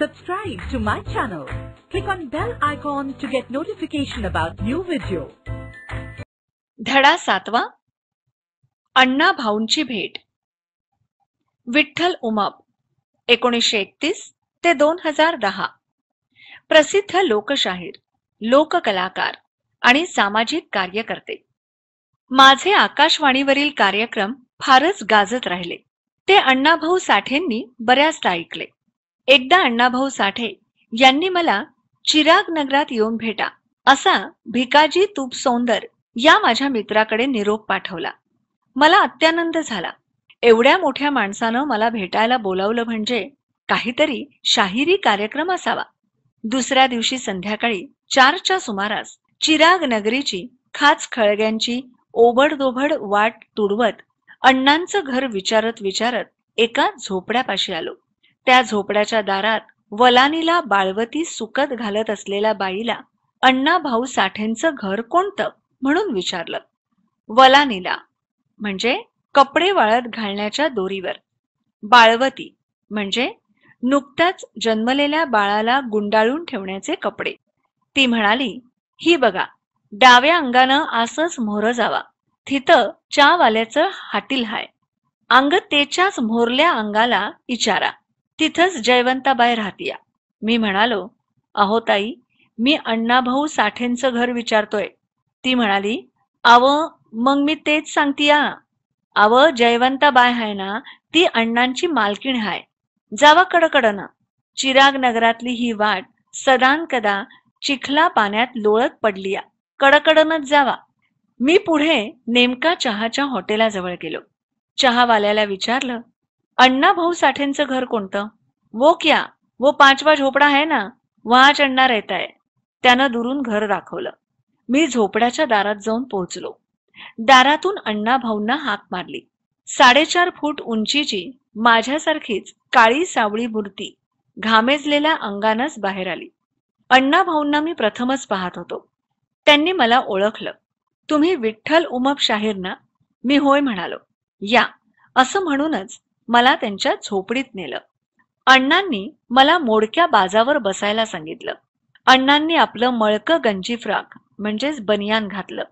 Subscribe to my channel. Click on bell icon to get notification about new video. धडा सातवा अण्णा भाऊंची भेट विठ्ठल उमाप एकोणीसशे एकतीस ते दोन हजार दहा प्रसिद्ध लोकशाहीर लोककलाकार आणि सामाजिक कार्यकर्ते माझे आकाशवाणीवरील कार्यक्रम फारच गाजत राहिले ते अण्णाभाऊ साठेंनी बऱ्याचदा ऐकले एकदा अण्णाभाऊ साठे यांनी मला चिराग नगरात येऊन भेटा असा भिकाजी तूप सौंदर या माझ्या मित्राकडे निरोप पाठवला मला अत्यानंद झाला एवढ्या मोठ्या माणसानं मला भेटायला बोलावलं म्हणजे काहीतरी शाहिरी कार्यक्रम असावा दुसऱ्या दिवशी संध्याकाळी चारच्या सुमारास चिराग नगरीची खास खळग्यांची ओबडदोबड वाट तुडवत अण्णांचं घर विचारत विचारत एका झोपड्यापाशी आलो त्या झोपड्याच्या दारात वलानीला बाळवती सुकत घालत असलेल्या बाईला अण्णा भाऊ साठेंचं घर कोणतं म्हणून विचारलं वलानीला म्हणजे कपडे वाळत घालण्याच्या दोरीवर बाळवती म्हणजे नुकत्याच जन्मलेल्या बाळाला गुंडाळून ठेवण्याचे कपडे ती म्हणाली ही बघा डाव्या अंगानं आसच मोहर जावा तिथं चावाल्याचं हाटील हाय अंग त्याच्याच मोरल्या अंगाला इचारा तिथंच जयवंताबाई राहतीया मी म्हणालो अहो ताई मी अण्णाभाऊ साठेंचं घर विचारतोय ती म्हणाली आव मग मी तेच सांगतीया आव जयवंताबाय हाय ना ती अण्णांची मालकीण हाय जावा कडकडनं चिराग नगरातली ही वाट सदानकदा चिखला पाण्यात लोळत पडलीया कडकडनच जावा मी पुढे नेमका चहाच्या हॉटेलाजवळ गेलो चहावाल्याला विचारलं अण्णा भाऊ साठेंचं घर कोणतं वो क्या वो पाचवा झोपडा आहे ना वहां चढणार रहता त्यानं दुरून घर दाखवलं मी झोपड्याच्या दारात जाऊन पोहोचलो दारातून अण्णा भाऊंना हाक मारली साडेचार फूट उंचीची माझ्यासारखीच काळी सावळी मूर्ती घामेजलेल्या अंगानच बाहेर आली अण्णा भाऊंना मी प्रथमच पाहत होतो त्यांनी मला ओळखलं तुम्ही विठ्ठल उमप शाहीर ना मी होय म्हणालो या असं म्हणूनच मला त्यांच्या झोपडीत नेलं अण्णांनी मला मोडक्या बाजावर बसायला सांगितलं अण्णांनी आपलं मळक गंजी फ्राक म्हणजेच बनियान घातलं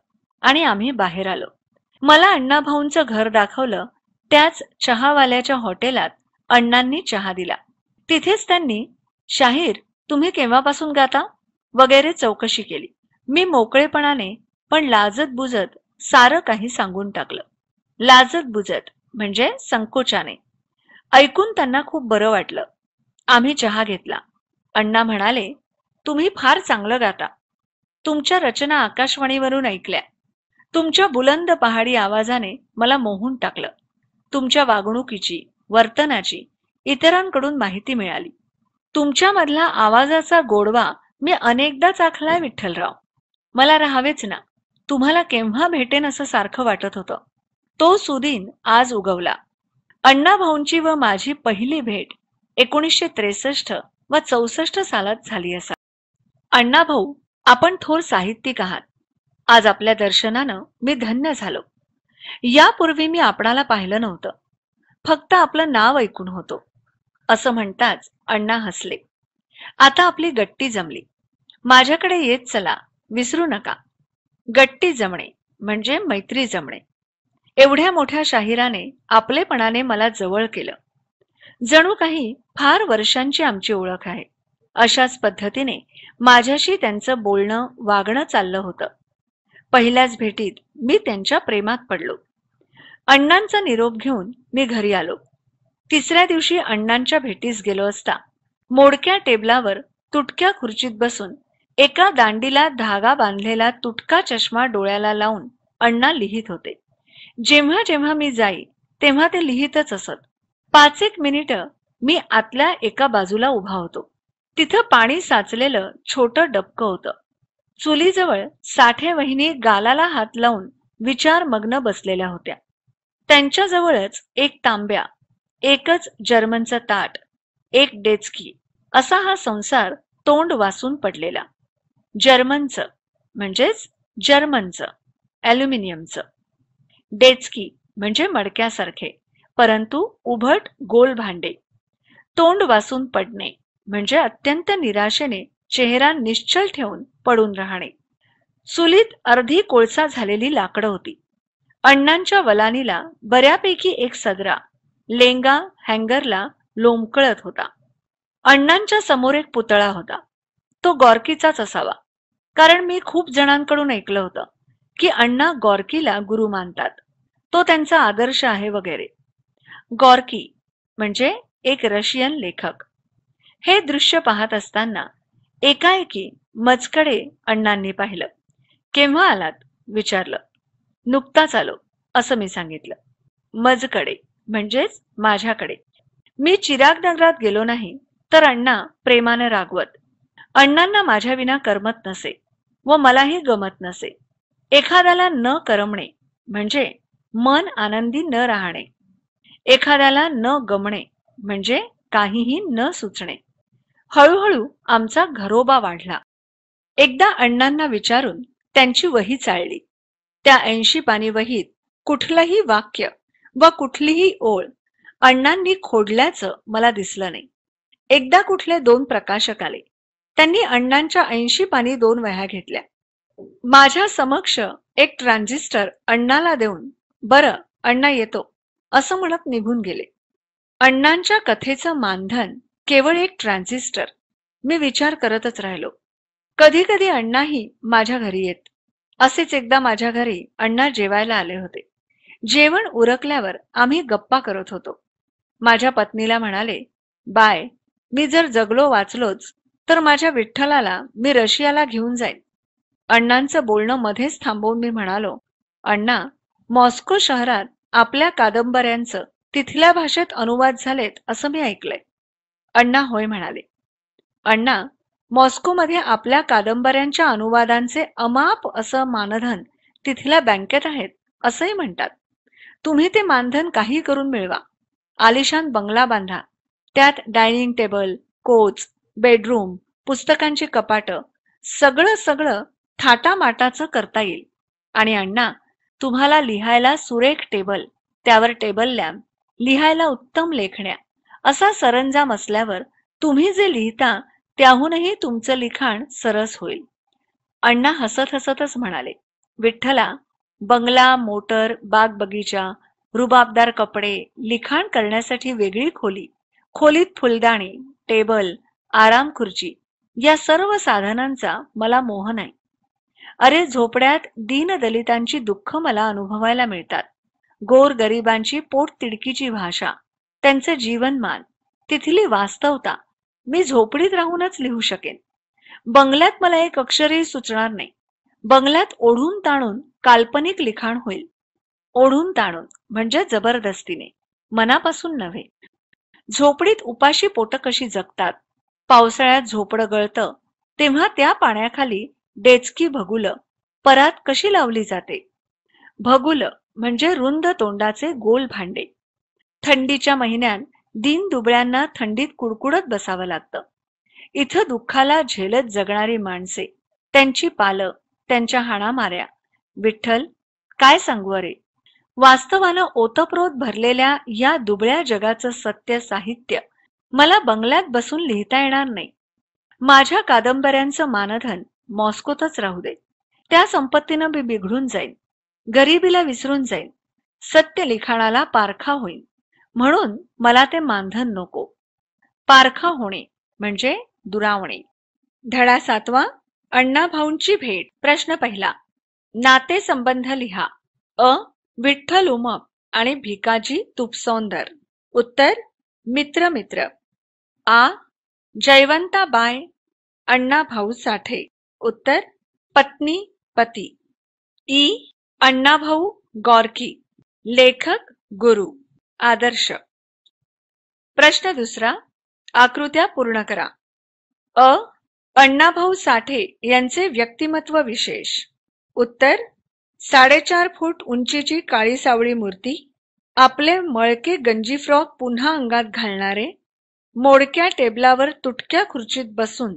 आणि आम्ही बाहेर आलो मला अण्णा भाऊंचं घर दाखवलं त्याच चहावाल्याच्या हॉटेलात अण्णांनी चहा दिला तिथेच त्यांनी शाहीर तुम्ही केव्हापासून गाता वगैरे चौकशी केली मी मोकळेपणाने पण लाजत बुजत सारं काही सांगून टाकलं लाजत बुजत म्हणजे संकोचाने ऐकून त्यांना खूप बरं वाटलं आम्ही चहा घेतला अण्णा म्हणाले तुम्ही फार चांगलं गाता तुमच्या रचना आकाशवाणीवरून ऐकल्या तुमच्या बुलंद पहाडी आवाजाने मला मोहून टाकलं तुमच्या वागणुकीची वर्तनाची इतरांकडून माहिती मिळाली तुमच्यामधला आवाजाचा गोडवा मी अनेकदा चाखलाय विठ्ठलराव मला राहावेच ना तुम्हाला केव्हा भेटेन असं सारखं वाटत होतं तो सुदिन आज उगवला अण्णा भाऊंची व माझी पहिली भेट एकोणीसशे त्रेसष्ट व चौसष्ट सालात झाली असा अण्णाभाऊ आपण थोर साहित्यिक आहात आज आपल्या दर्शनानं मी धन्य झालो यापूर्वी मी आपणाला पाहिलं नव्हतं फक्त आपलं नाव ऐकून होतो असं म्हणताच अण्णा हसले आता आपली गट्टी जमली माझ्याकडे येत चला विसरू नका गट्टी जमणे म्हणजे मैत्री जमणे एवढ्या मोठ्या शाहिराने आपलेपणाने मला जवळ केलं जणू काही फार वर्षांची आमची ओळख आहे अशाच पद्धतीने माझ्याशी त्यांचं बोलणं वागणं चाललं होतं पहिल्याच भेटीत मी त्यांच्या प्रेमात पडलो अण्णांचा निरोप घेऊन मी घरी आलो तिसऱ्या दिवशी अण्णांच्या भेटीस गेलो असता मोडक्या टेबलावर तुटक्या खुर्चीत बसून एका दांडीला धागा बांधलेला तुटका चष्मा डोळ्याला लावून अण्णा लिहित होते जेव्हा जेव्हा मी जाई तेव्हा ते लिहितच असत पाच एक मिनिट मी आतल्या एका बाजूला उभा होतो तिथं पाणी साचलेलं छोटं डबकं होतं चुलीजवळ साठे वहिनी गालाला हात लावून विचार मग्न बसलेल्या होत्या त्यांच्याजवळच एक तांब्या एकच जर्मनचं ताट एक डेचकी असा हा संसार तोंड वासून पडलेला जर्मनचं म्हणजेच जर्मनचं ॲल्युमिनियमचं डेचकी म्हणजे मडक्यासारखे परंतु उभट गोल भांडे तोंड वासून पडणे म्हणजे अत्यंत निराशेने चेहरा निश्चल ठेवून पडून राहणे सुलीत अर्धी कोळसा झालेली लाकडं होती अण्णांच्या वलानीला बऱ्यापैकी एक सदरा लेंगा हँगरला लोंबकळत होता अण्णांच्या समोर एक पुतळा होता तो गॉर्कीचाच असावा कारण मी खूप जणांकडून ऐकलं होतं की अण्णा गॉर्कीला गुरु मानतात तो त्यांचा आदर्श आहे वगैरे गॉर्की म्हणजे एक रशियन लेखक हे दृश्य पाहत असताना एकाएकी मजकडे अण्णांनी पाहिलं केव्हा आलात विचारलं नुकताच आलो असं मी सांगितलं मजकडे म्हणजेच माझ्याकडे मी चिराग नगरात गेलो नाही तर अण्णा प्रेमानं रागवत अण्णांना माझ्या विना करमत नसे व मलाही गमत नसे एखाद्याला न करमणे म्हणजे मन आनंदी न राहणे एखाद्याला न गमणे म्हणजे काहीही न सुचणे हळूहळू आमचा घरोबा वाढला एकदा अण्णांना विचारून त्यांची वही चालली त्या ऐंशी पाणी वहीत कुठलंही वाक्य व कुठलीही ओळ अण्णांनी खोडल्याचं मला दिसलं नाही एकदा कुठले दोन प्रकाशक आले त्यांनी अण्णांच्या ऐंशी पाणी दोन वह्या घेतल्या माझ्या समक्ष एक ट्रान्झिस्टर अण्णाला देऊन बरं अण्णा येतो असं म्हणत निघून गेले अण्णांच्या कथेचं मानधन केवळ एक ट्रान्झिस्टर मी विचार करतच राहिलो कधी कधी अण्णाही माझ्या घरी येत असेच एकदा माझ्या घरी अण्णा जेवायला आले होते जेवण उरकल्यावर आम्ही गप्पा करत होतो माझ्या पत्नीला म्हणाले बाय मी जर जगलो वाचलोच तर माझ्या विठ्ठलाला मी रशियाला घेऊन जाईन अण्णांचं बोलणं मध्येच थांबवून मी म्हणालो अण्णा मॉस्को शहरात आपल्या कादंबऱ्यांचं तिथल्या भाषेत अनुवाद झालेत असं मी ऐकलंय अण्णा होय म्हणाले अण्णा मॉस्कोमध्ये आपल्या कादंबऱ्यांच्या अनुवादांचे अमाप असं मानधन तिथल्या बँकेत आहेत असंही म्हणतात तुम्ही ते मानधन काही करून मिळवा आलिशान बंगला बांधा त्यात डायनिंग टेबल कोच बेडरूम पुस्तकांची कपाट सगळं सगळं थाटामाटाचं करता येईल आणि अण्णा तुम्हाला लिहायला सुरेख टेबल त्यावर टेबल लॅम्प लिहायला उत्तम लेखण्या असा सरंजाम असल्यावर तुम्ही जे लिहिता त्याहूनही तुमचं लिखाण सरस होईल अण्णा हसत हसतच म्हणाले विठ्ठला बंगला मोटर बाग बगीचा रुबाबदार कपडे लिखाण करण्यासाठी वेगळी खोली खोलीत फुलदाणी टेबल आराम खुर्ची या सर्व साधनांचा मला मोह नाही अरे झोपड्यात दीनदलितांची दुःख मला अनुभवायला मिळतात गोर गरिबांची तिडकीची भाषा त्यांचे जीवनमान तिथली वास्तवता मी झोपडीत राहूनच लिहू शकेन बंगल्यात मला एक अक्षरही सुचणार नाही बंगल्यात ओढून ताणून काल्पनिक लिखाण होईल ओढून ताणून म्हणजे जबरदस्तीने मनापासून नव्हे झोपडीत उपाशी पोट कशी जगतात पावसाळ्यात झोपडं गळत तेव्हा त्या पाण्याखाली डेचकी भगुल परात कशी लावली जाते भगुल म्हणजे रुंद तोंडाचे गोल भांडे थंडीच्या महिन्यात दिन दुबळ्यांना थंडीत कुडकुडत बसावं लागतं इथं दुःखाला झेलत जगणारी माणसे त्यांची पालं त्यांच्या हाणा हाणामाऱ्या विठ्ठल काय सांगू अरे वास्तवानं ओतप्रोत भरलेल्या या दुबळ्या जगाचं सत्य साहित्य मला बंगल्यात बसून लिहिता येणार नाही माझ्या कादंबऱ्यांचं मानधन मॉस्कोतच राहू दे त्या संपत्तीनं मी बिघडून जाईल गरिबीला विसरून जाईल सत्य लिखाणाला पारखा होईल म्हणून मला ते मानधन नको पारखा होणे म्हणजे दुरावणे धडा सातवा अण्णा भाऊंची भेट प्रश्न पहिला नाते संबंध लिहा अ विठ्ठल उमप आणि भिकाजी तुपसौंदर उत्तर मित्र मित्र आ बाय अण्णा भाऊ साठे उत्तर पत्नी पती ई अण्णाभाऊ गौरकी लेखक गुरु आदर्श प्रश्न दुसरा आकृत्या पूर्ण करा अ अण्णाभाऊ साठे यांचे व्यक्तिमत्व विशेष उत्तर साडेचार फूट उंचीची काळी सावळी मूर्ती आपले मळके गंजी फ्रॉक पुन्हा अंगात घालणारे मोडक्या टेबलावर तुटक्या खुर्चीत बसून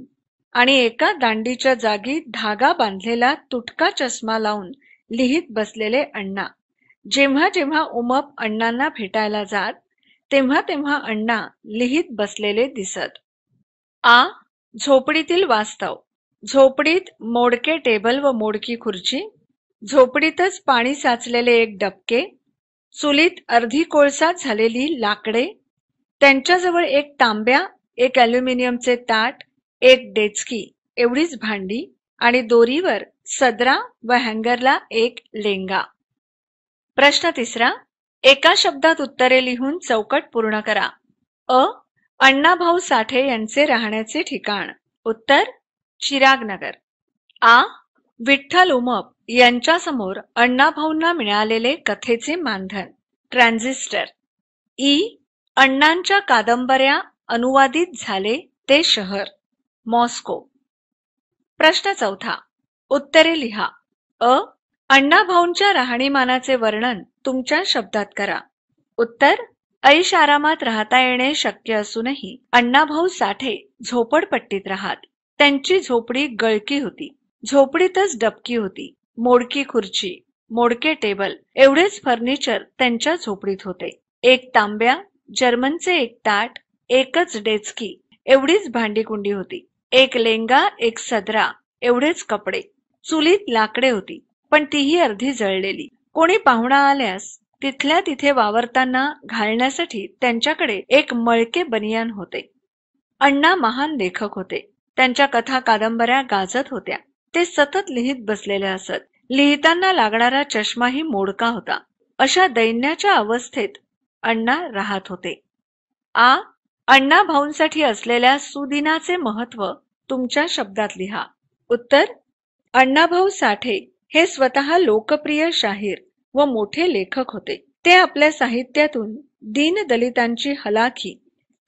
आणि एका दांडीच्या जागी धागा बांधलेला तुटका चष्मा लावून लिहित बसलेले अण्णा जेव्हा जेव्हा उमप अण्णांना भेटायला जात तेव्हा तेव्हा अण्णा लिहित बसलेले दिसत आ झोपडीतील वास्तव झोपडीत मोडके टेबल व मोडकी खुर्ची झोपडीतच पाणी साचलेले एक डबके चुलीत अर्धी कोळसा झालेली लाकडे त्यांच्याजवळ एक तांब्या एक अल्युमिनियमचे ताट एक डेचकी एवढीच भांडी आणि दोरीवर सदरा व हँगरला एक लेंगा प्रश्न तिसरा एका शब्दात उत्तरे लिहून चौकट पूर्ण करा अ अण्णाभाऊ साठे यांचे राहण्याचे ठिकाण उत्तर चिरागनगर आ विठ्ठल उमप समोर अण्णाभाऊंना मिळालेले कथेचे मानधन ट्रान्झिस्टर ई अण्णांच्या कादंबऱ्या अनुवादित झाले ते शहर मॉस्को प्रश्न चौथा उत्तरे लिहा अ अण्णाभाऊंच्या राहणीमानाचे वर्णन तुमच्या शब्दात करा उत्तर ऐश आरामात राहता येणे शक्य असूनही अण्णाभाऊ साठे झोपडपट्टीत राहत त्यांची झोपडी गळकी होती झोपडीतच डबकी होती मोडकी खुर्ची मोडके टेबल एवढेच फर्निचर त्यांच्या झोपडीत होते एक तांब्या जर्मनचे एक ताट एकच डेचकी एवढीच भांडीकुंडी होती एक लेंगा एक सदरा एवढेच कपडे चुलीत लाकडे होती पण तीही अर्धी जळलेली कोणी पाहुणा आल्यास तिथल्या तिथे वावरताना घालण्यासाठी त्यांच्याकडे एक मळके बनियान होते अण्णा महान लेखक होते त्यांच्या कथा कादंबऱ्या गाजत होत्या ते सतत लिहित बसलेले असत लिहिताना लागणारा चष्माही मोडका होता अशा दैन्याच्या अवस्थेत अण्णा राहत होते आ अण्णा भाऊंसाठी असलेल्या सुदिनाचे महत्व तुमच्या शब्दात लिहा उत्तर अण्णाभाऊ साठे हे स्वतः लोकप्रिय शाहीर व मोठे लेखक होते ते आपल्या साहित्यातून दलितांची हलाखी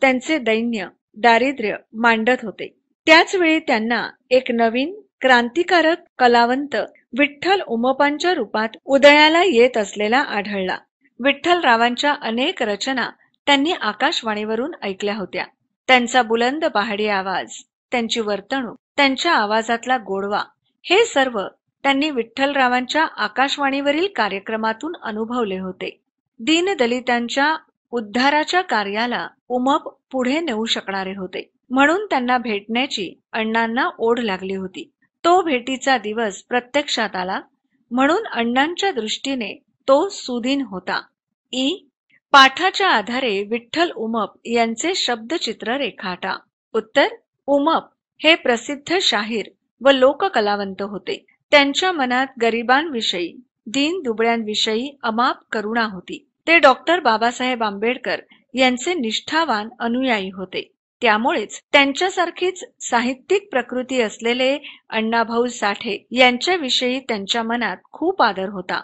त्यांचे दैन्य दारिद्र्य मांडत होते त्याच वेळी त्यांना एक नवीन क्रांतिकारक कलावंत विठ्ठल उमपांच्या रूपात उदयाला येत असलेला आढळला विठ्ठलरावांच्या अनेक रचना त्यांनी आकाशवाणीवरून ऐकल्या होत्या त्यांचा बुलंद पहाडी आवाज त्यांची वर्तणूक त्यांच्या आवाजातला गोडवा हे सर्व त्यांनी विठ्ठलरावांच्या आकाशवाणीवरील कार्यक्रमातून अनुभवले होते दीनदलितांच्या उद्धाराच्या कार्याला उमप पुढे नेऊ शकणारे होते म्हणून त्यांना भेटण्याची अण्णांना ओढ लागली होती तो भेटीचा दिवस प्रत्यक्षात आला म्हणून अण्णांच्या दृष्टीने तो सुदिन होता ई पाठाच्या आधारे विठ्ठल उमप यांचे शब्दचित्र रेखाटा उत्तर उमप हे प्रसिद्ध शाहीर व लोककलावंत होते त्यांच्या मनात गरिबांविषयी दीन दुबळ्यांविषयी अमाप करुणा होती ते डॉक्टर बाबासाहेब आंबेडकर यांचे निष्ठावान अनुयायी होते त्यामुळेच त्यांच्यासारखीच साहित्यिक प्रकृती असलेले अण्णाभाऊ साठे यांच्याविषयी त्यांच्या मनात खूप आदर होता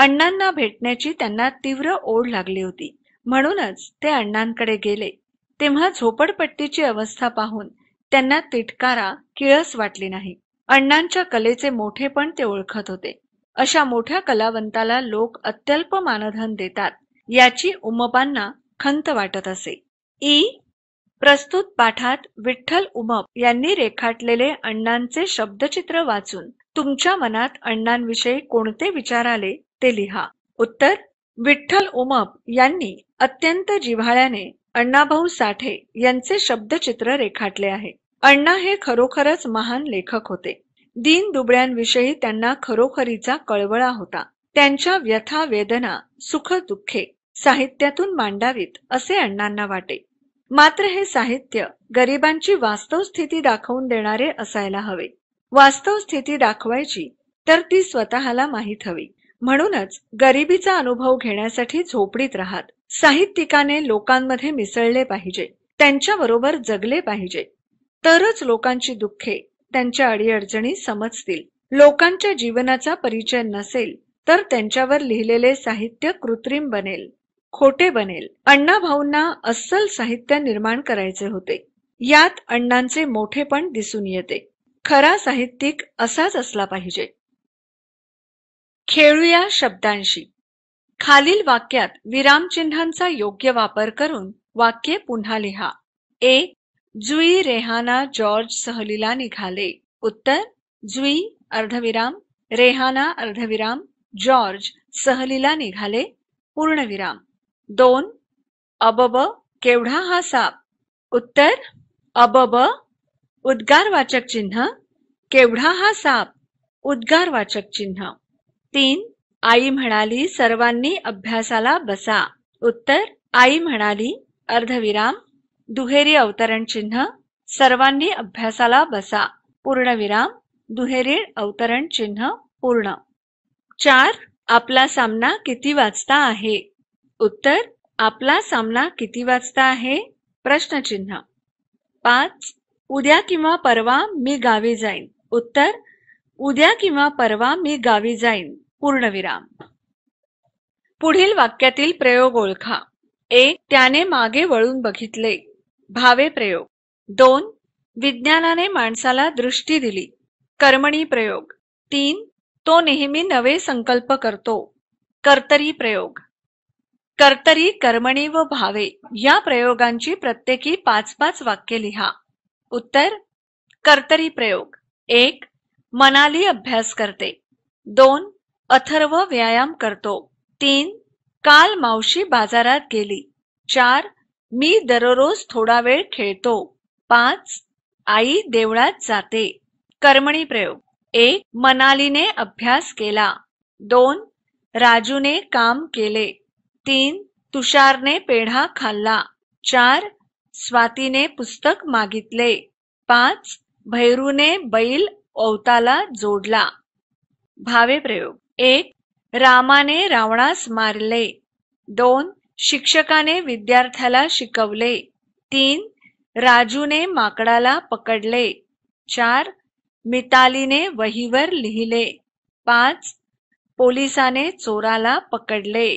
अण्णांना भेटण्याची त्यांना तीव्र ओढ लागली होती म्हणूनच ते अण्णांकडे गेले तेव्हा झोपडपट्टीची अवस्था पाहून त्यांना तिटकारा किळस वाटली नाही अण्णांच्या कलेचे मोठे पण ते ओळखत होते अशा मोठ्या कलावंताला लोक अत्यल्प मानधन देतात याची उमपांना खंत वाटत असे ई प्रस्तुत पाठात विठ्ठल उमप यांनी रेखाटलेले अण्णांचे शब्दचित्र वाचून तुमच्या मनात अण्णांविषयी कोणते विचार आले ते लिहा उत्तर विठ्ठल उमप यांनी अत्यंत जिव्हाळ्याने अण्णाभाऊ साठे यांचे शब्दचित्र रेखाटले आहे अण्णा हे खरोखरच महान लेखक होते दीन दुबळ्यांविषयी त्यांना खरोखरीचा कळवळा होता त्यांच्या व्यथा वेदना सुख दुःखे साहित्यातून मांडावीत असे अण्णांना वाटे मात्र हे साहित्य गरिबांची वास्तव स्थिती दाखवून देणारे असायला हवे वास्तव स्थिती दाखवायची तर ती स्वतःला माहीत हवी म्हणूनच गरिबीचा अनुभव घेण्यासाठी झोपडीत राहत साहित्यिकाने लोकांमध्ये मिसळले पाहिजे त्यांच्याबरोबर जगले पाहिजे तरच लोकांची दुःखे त्यांच्या अडीअडचणी समजतील लोकांच्या जीवनाचा परिचय नसेल तर त्यांच्यावर लिहिलेले साहित्य कृत्रिम बनेल खोटे बनेल अण्णा भाऊंना अस्सल साहित्य निर्माण करायचे होते यात अण्णांचे मोठेपण दिसून येते खरा साहित्यिक असाच असला पाहिजे. खेळूया शब्दांशी खालील वाक्यात विरामचिन्हांचा योग्य वापर करून वाक्य पुन्हा लिहा. एक जुई रेहाना जॉर्ज सहलीला निघाले. उत्तर जुई अर्धविराम रेहाना अर्धविराम जॉर्ज सहलीला निघाले पूर्णविराम दोन अबब केवढा हा साप उत्तर अबब वाचक चिन्ह केवढा हा साप वाचक चिन्ह तीन आई म्हणाली सर्वांनी अभ्यासाला बसा उत्तर आई म्हणाली अर्धविराम दुहेरी अवतरण चिन्ह सर्वांनी अभ्यासाला बसा पूर्णविराम दुहेरी अवतरण चिन्ह पूर्ण चार आपला सामना किती वाजता आहे उत्तर आपला सामना किती वाजता आहे प्रश्नचिन्ह पाच उद्या किंवा परवा मी गावी जाईन उत्तर उद्या किंवा परवा मी गावी जाईन पूर्णविराम पुढील वाक्यातील प्रयोग ओळखा एक त्याने मागे वळून बघितले भावे प्रयोग दोन विज्ञानाने माणसाला दृष्टी दिली कर्मणी प्रयोग तीन तो नेहमी नवे संकल्प करतो कर्तरी प्रयोग कर्तरी कर्मणी व भावे या प्रयोगांची प्रत्येकी पाच पाच वाक्य लिहा उत्तर कर्तरी प्रयोग एक मनाली अभ्यास करते दोन अथर्व व्यायाम करतो तीन काल मावशी बाजारात गेली चार मी दररोज थोडा वेळ खेळतो पाच आई देवळात जाते कर्मणी प्रयोग एक मनालीने अभ्यास केला दोन राजूने काम केले तीन तुषारने पेढा खाल्ला चार स्वातीने पुस्तक मागितले. पाच भैरूने बैल औताला जोडला. भावे प्रयोग एक रामाने रावणास मारले. दोन शिक्षकाने विद्यार्थ्याला शिकवले. तीन राजूने माकडाला पकडले. चार मितालीने वहीवर लिहिले. पाच पोलिसाने चोराला पकडले